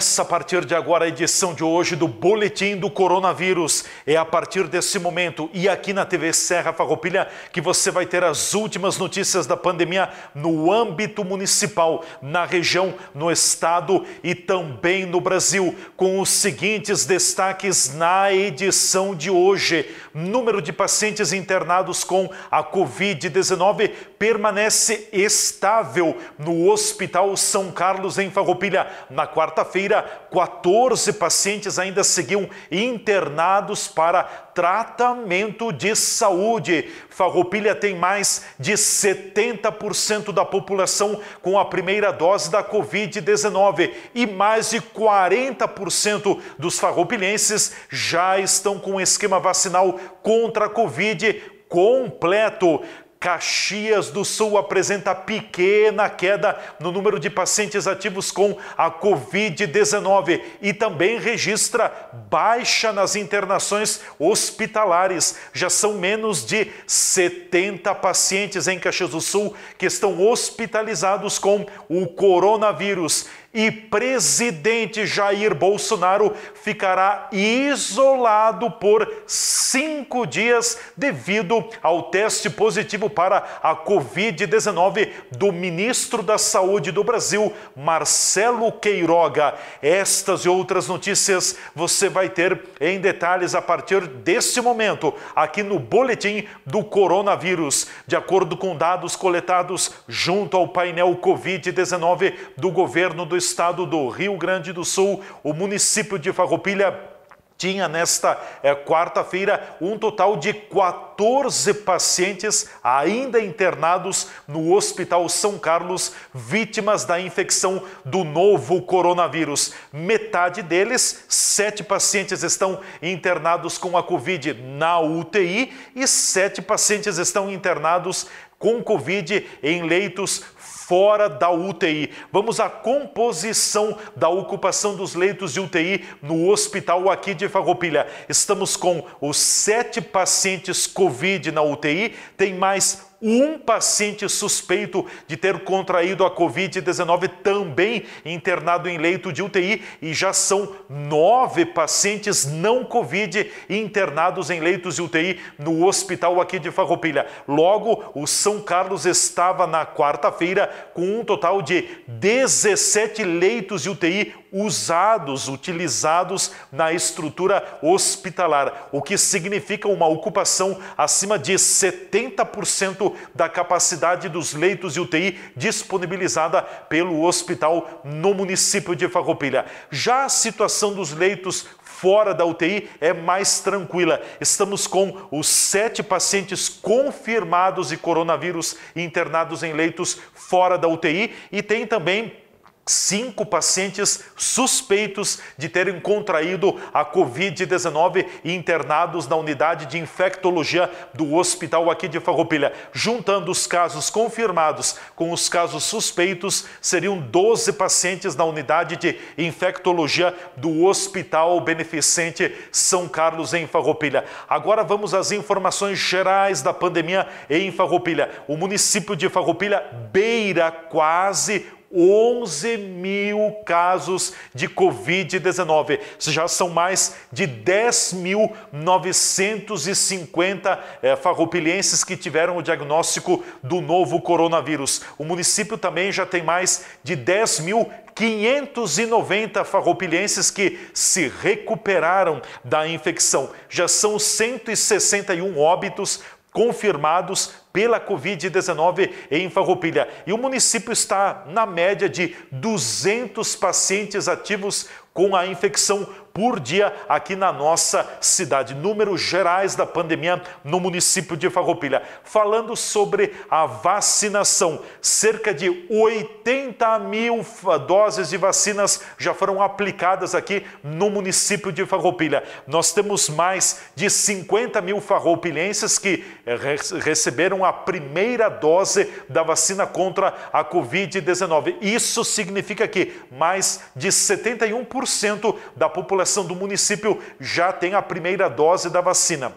começa a partir de agora a edição de hoje do Boletim do Coronavírus. É a partir desse momento e aqui na TV Serra Farroupilha que você vai ter as últimas notícias da pandemia no âmbito municipal, na região, no estado e também no Brasil, com os seguintes destaques na edição de hoje. Número de pacientes internados com a Covid-19 permanece estável no Hospital São Carlos em Farroupilha na quarta-feira quarta 14 pacientes ainda seguiam internados para tratamento de saúde. Farroupilha tem mais de 70% da população com a primeira dose da Covid-19 e mais de 40% dos farroupilhenses já estão com o esquema vacinal contra a Covid completo. Caxias do Sul apresenta pequena queda no número de pacientes ativos com a Covid-19 e também registra baixa nas internações hospitalares. Já são menos de 70 pacientes em Caxias do Sul que estão hospitalizados com o coronavírus e presidente Jair Bolsonaro ficará isolado por cinco dias devido ao teste positivo para a Covid-19 do ministro da Saúde do Brasil, Marcelo Queiroga. Estas e outras notícias você vai ter em detalhes a partir deste momento, aqui no Boletim do Coronavírus. De acordo com dados coletados junto ao painel Covid-19 do governo do estado do Rio Grande do Sul, o município de Farroupilha tinha nesta eh, quarta-feira um total de 14 pacientes ainda internados no Hospital São Carlos, vítimas da infecção do novo coronavírus. Metade deles, sete pacientes, estão internados com a Covid na UTI e sete pacientes estão internados com Covid em leitos fora da UTI. Vamos à composição da ocupação dos leitos de UTI no hospital aqui de Farroupilha. Estamos com os sete pacientes Covid na UTI, tem mais um paciente suspeito de ter contraído a Covid-19 também internado em leito de UTI e já são nove pacientes não Covid internados em leitos de UTI no hospital aqui de Farroupilha. Logo, o São Carlos estava na quarta-feira com um total de 17 leitos de UTI usados, utilizados na estrutura hospitalar, o que significa uma ocupação acima de 70% da capacidade dos leitos de UTI disponibilizada pelo hospital no município de Farroupilha. Já a situação dos leitos fora da UTI é mais tranquila. Estamos com os sete pacientes confirmados de coronavírus internados em leitos fora da UTI e tem também cinco pacientes suspeitos de terem contraído a Covid-19 internados na unidade de infectologia do hospital aqui de Farroupilha. Juntando os casos confirmados com os casos suspeitos, seriam 12 pacientes na unidade de infectologia do Hospital Beneficente São Carlos, em Farroupilha. Agora vamos às informações gerais da pandemia em Farroupilha. O município de Farroupilha beira quase 11 mil casos de Covid-19. Já são mais de 10.950 é, farroupilhenses que tiveram o diagnóstico do novo coronavírus. O município também já tem mais de 10 mil 590 farroupilhenses que se recuperaram da infecção. Já são 161 óbitos confirmados pela Covid-19 em Farroupilha. E o município está na média de 200 pacientes ativos com a infecção por dia aqui na nossa cidade. Números gerais da pandemia no município de Farroupilha. Falando sobre a vacinação, cerca de 80 mil doses de vacinas já foram aplicadas aqui no município de Farroupilha. Nós temos mais de 50 mil farroupilhenses que receberam a primeira dose da vacina contra a Covid-19. Isso significa que mais de 71% da população população do município já tem a primeira dose da vacina.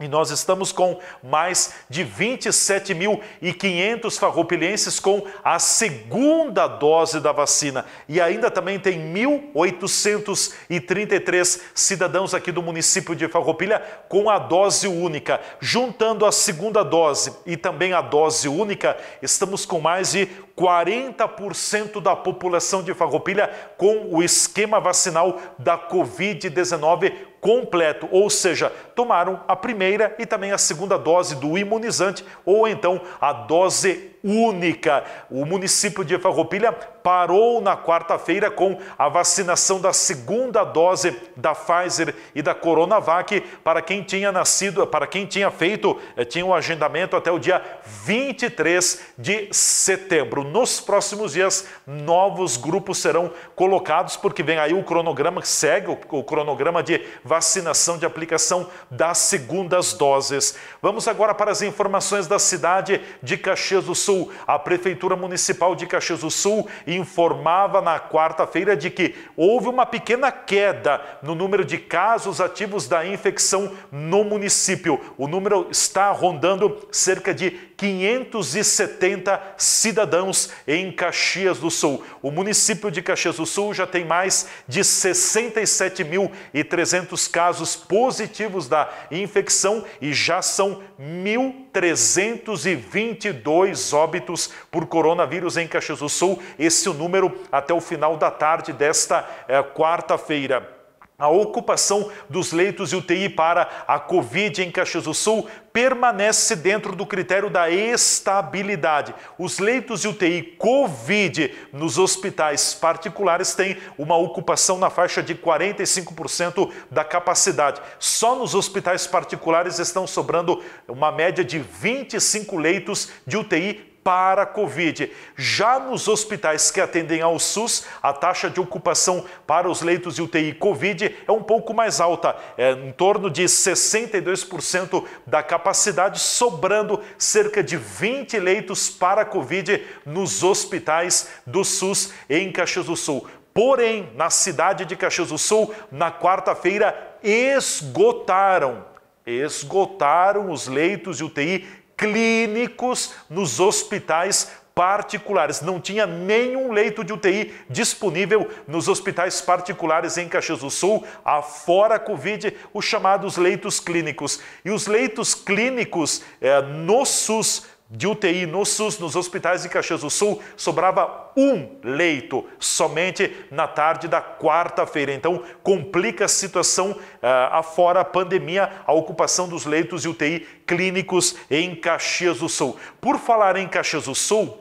E nós estamos com mais de 27.500 farroupilhenses com a segunda dose da vacina. E ainda também tem 1.833 cidadãos aqui do município de Farroupilha com a dose única. Juntando a segunda dose e também a dose única, estamos com mais de 40% da população de Farroupilha com o esquema vacinal da Covid-19 completo, ou seja, tomaram a primeira e também a segunda dose do imunizante ou então a dose única. O município de Farroupilha parou na quarta-feira com a vacinação da segunda dose da Pfizer e da Coronavac para quem tinha nascido, para quem tinha feito, eh, tinha um agendamento até o dia 23 de setembro. Nos próximos dias, novos grupos serão colocados porque vem aí o cronograma que segue o cronograma de vacinação de aplicação das segundas doses. Vamos agora para as informações da cidade de Caxias do Sul. A Prefeitura Municipal de Caxias do Sul informava na quarta-feira de que houve uma pequena queda no número de casos ativos da infecção no município. O número está rondando cerca de 570 cidadãos em Caxias do Sul. O município de Caxias do Sul já tem mais de 67.300 casos positivos da infecção e já são 1.322 óbitos por coronavírus em Caxias do Sul. Esse é o número até o final da tarde desta é, quarta-feira. A ocupação dos leitos UTI para a Covid em Caxias do Sul permanece dentro do critério da estabilidade. Os leitos UTI Covid nos hospitais particulares têm uma ocupação na faixa de 45% da capacidade. Só nos hospitais particulares estão sobrando uma média de 25 leitos de UTI para a Covid. Já nos hospitais que atendem ao SUS, a taxa de ocupação para os leitos de UTI Covid é um pouco mais alta, é em torno de 62% da capacidade, sobrando cerca de 20 leitos para a Covid nos hospitais do SUS em Caxias do Sul. Porém, na cidade de Caxias do Sul, na quarta-feira, esgotaram esgotaram os leitos de UTI clínicos nos hospitais particulares. Não tinha nenhum leito de UTI disponível nos hospitais particulares em Caxias do Sul, afora a Covid, os chamados leitos clínicos. E os leitos clínicos é, no SUS de UTI no SUS, nos hospitais de Caxias do Sul, sobrava um leito somente na tarde da quarta-feira. Então, complica a situação ah, afora a pandemia, a ocupação dos leitos de UTI clínicos em Caxias do Sul. Por falar em Caxias do Sul,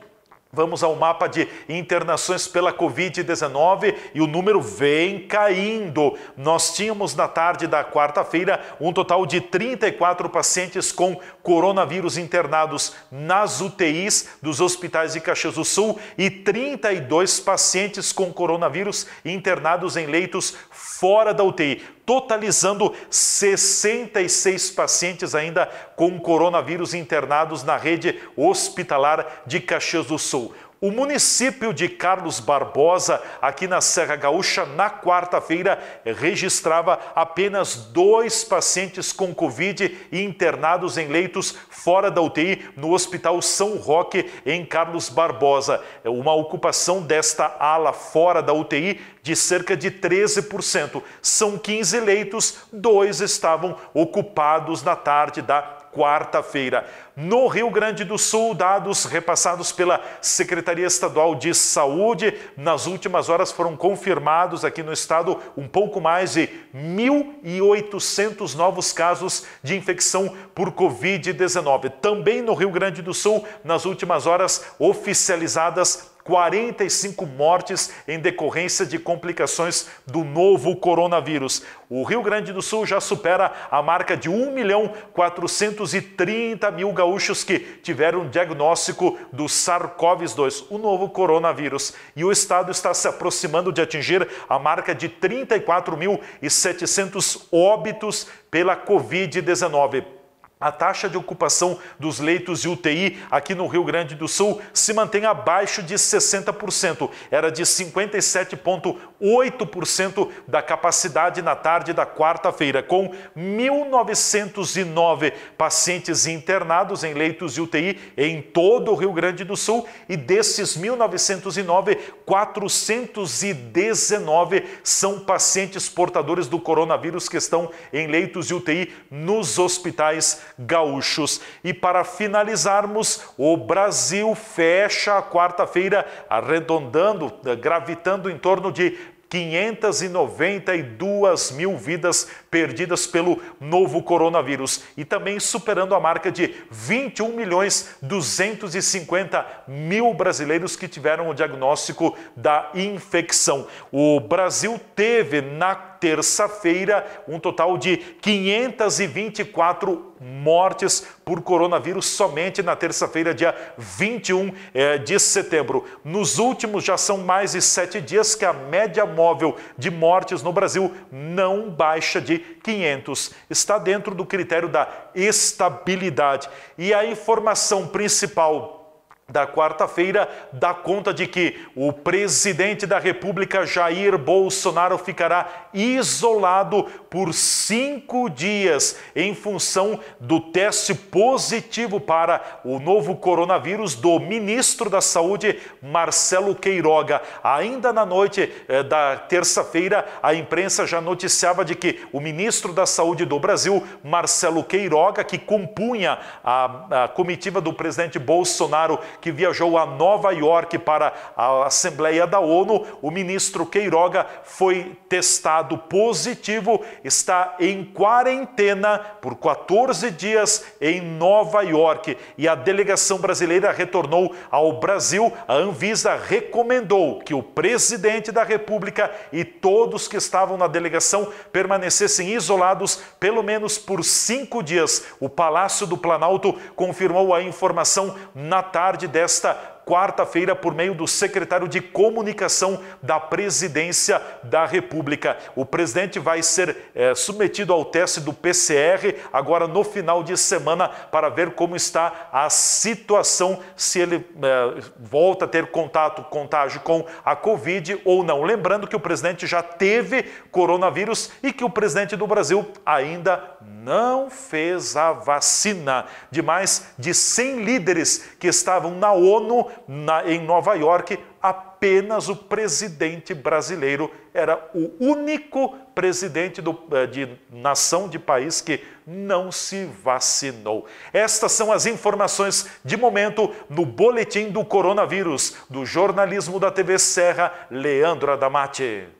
Vamos ao mapa de internações pela Covid-19 e o número vem caindo. Nós tínhamos na tarde da quarta-feira um total de 34 pacientes com coronavírus internados nas UTIs dos hospitais de Caxias do Sul e 32 pacientes com coronavírus internados em leitos fora da UTI totalizando 66 pacientes ainda com coronavírus internados na rede hospitalar de Caxias do Sul. O município de Carlos Barbosa, aqui na Serra Gaúcha, na quarta-feira, registrava apenas dois pacientes com Covid internados em leitos fora da UTI no Hospital São Roque, em Carlos Barbosa. É uma ocupação desta ala fora da UTI de cerca de 13%. São 15 leitos, dois estavam ocupados na tarde da quarta-feira. No Rio Grande do Sul, dados repassados pela Secretaria Estadual de Saúde, nas últimas horas foram confirmados aqui no estado um pouco mais de 1.800 novos casos de infecção por Covid-19. Também no Rio Grande do Sul, nas últimas horas oficializadas 45 mortes em decorrência de complicações do novo coronavírus. O Rio Grande do Sul já supera a marca de 1 milhão 430 mil gaúchos que tiveram diagnóstico do SARS-CoV-2, o novo coronavírus. E o estado está se aproximando de atingir a marca de 34.700 óbitos pela Covid-19. A taxa de ocupação dos leitos de UTI aqui no Rio Grande do Sul se mantém abaixo de 60%. Era de 57,8% da capacidade na tarde da quarta-feira, com 1.909 pacientes internados em leitos de UTI em todo o Rio Grande do Sul. E desses 1.909, 419 são pacientes portadores do coronavírus que estão em leitos de UTI nos hospitais gaúchos. E para finalizarmos, o Brasil fecha a quarta-feira arredondando, gravitando em torno de 592 mil vidas perdidas pelo novo coronavírus e também superando a marca de 21 milhões 250 mil brasileiros que tiveram o diagnóstico da infecção. O Brasil teve na terça-feira, um total de 524 mortes por coronavírus somente na terça-feira, dia 21 eh, de setembro. Nos últimos já são mais de sete dias que a média móvel de mortes no Brasil não baixa de 500. Está dentro do critério da estabilidade. E a informação principal da quarta-feira dá conta de que o presidente da República, Jair Bolsonaro, ficará isolado por cinco dias em função do teste positivo para o novo coronavírus do ministro da Saúde, Marcelo Queiroga. Ainda na noite eh, da terça-feira, a imprensa já noticiava de que o ministro da Saúde do Brasil, Marcelo Queiroga, que compunha a, a comitiva do presidente Bolsonaro, que viajou a Nova York para a Assembleia da ONU, o ministro Queiroga foi testado positivo, está em quarentena por 14 dias em Nova York e a delegação brasileira retornou ao Brasil. A Anvisa recomendou que o presidente da República e todos que estavam na delegação permanecessem isolados pelo menos por cinco dias. O Palácio do Planalto confirmou a informação na tarde desta quarta-feira por meio do secretário de Comunicação da Presidência da República. O presidente vai ser é, submetido ao teste do PCR agora no final de semana para ver como está a situação, se ele é, volta a ter contato, contágio com a Covid ou não. Lembrando que o presidente já teve coronavírus e que o presidente do Brasil ainda não fez a vacina. De mais de 100 líderes que estavam na ONU na, em Nova York, apenas o presidente brasileiro era o único presidente do, eh, de nação de país que não se vacinou. Estas são as informações de momento no boletim do coronavírus do jornalismo da TV Serra, Leandro Adamati.